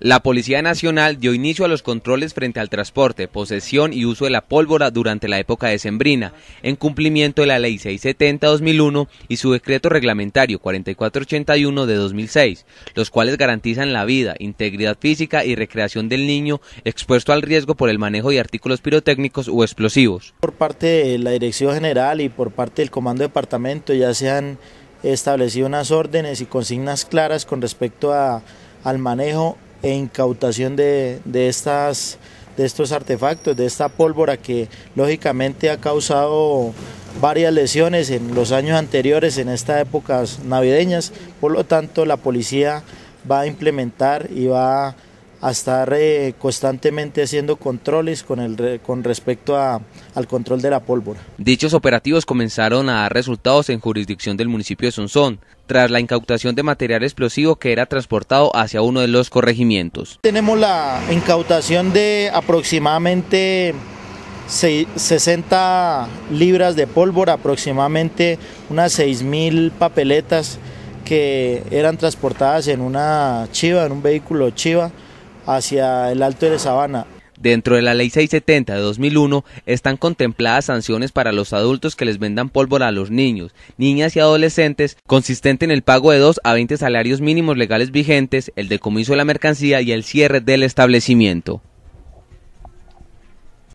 La Policía Nacional dio inicio a los controles frente al transporte, posesión y uso de la pólvora durante la época decembrina, en cumplimiento de la Ley 670-2001 y su decreto reglamentario 4481 de 2006, los cuales garantizan la vida, integridad física y recreación del niño expuesto al riesgo por el manejo de artículos pirotécnicos o explosivos. Por parte de la Dirección General y por parte del Comando Departamento ya se han establecido unas órdenes y consignas claras con respecto a, al manejo e incautación de, estas, de estos artefactos, de esta pólvora que lógicamente ha causado varias lesiones en los años anteriores, en estas épocas navideñas. Por lo tanto, la policía va a implementar y va a a estar eh, constantemente haciendo controles con, respecto a, al control de la pólvora. Dichos operativos comenzaron a dar resultados en jurisdicción del municipio de Sonsón, tras la incautación de material explosivo que era transportado hacia uno de los corregimientos. Tenemos la incautación de aproximadamente 60 libras de pólvora, aproximadamente unas 6.000 papeletas que eran transportadas en una chiva, en un vehículo chiva hacia el Alto de Sabana. Dentro de la Ley 670 de 2001 están contempladas sanciones para los adultos que les vendan pólvora a los niños, niñas y adolescentes, consistente en el pago de 2 a 20 salarios mínimos legales vigentes, el decomiso de la mercancía y el cierre del establecimiento.